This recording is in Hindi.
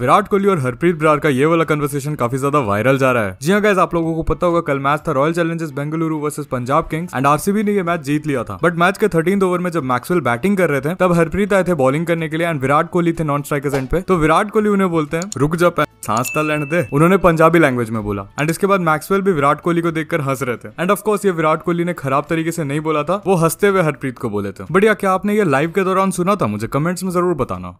विराट कोहली और हरप्रीत बरार का ये वाला कन्वर्सेशन काफी ज्यादा वायरल जा रहा है जी हाँ गैस आप लोगों को पता होगा कल मैच था Royal Challengers Bengaluru versus Punjab Kings and RCB ने ये मैच जीत लिया था बट मैच के थर्टीन ओवर में जब मैक्सवेल बैटिंग कर रहे थे तब हरप्रीत आए थे बॉलिंग करने के लिए एंड विराट कोहली थे नॉन स्ट्राइकर्स एंड पे तो विराट कोहली उन्हें बोलते हैं रुक जा सांस तल लेने दे उन्होंने पंजाबी लैंग्वेज में बोला एंड इसके बाद मैक्सवेल भी विराट कोहली को देखकर हंस रहे थे एंड ऑफकोर्स ये विराट कोहली ने खराब तरीके से नहीं बोला था वो हंसते हुए हरप्रीत को बोले थे बढ़िया क्या आपने ये लाइव के दौरान सुना था मुझे कमेंट्स में जरूर बताना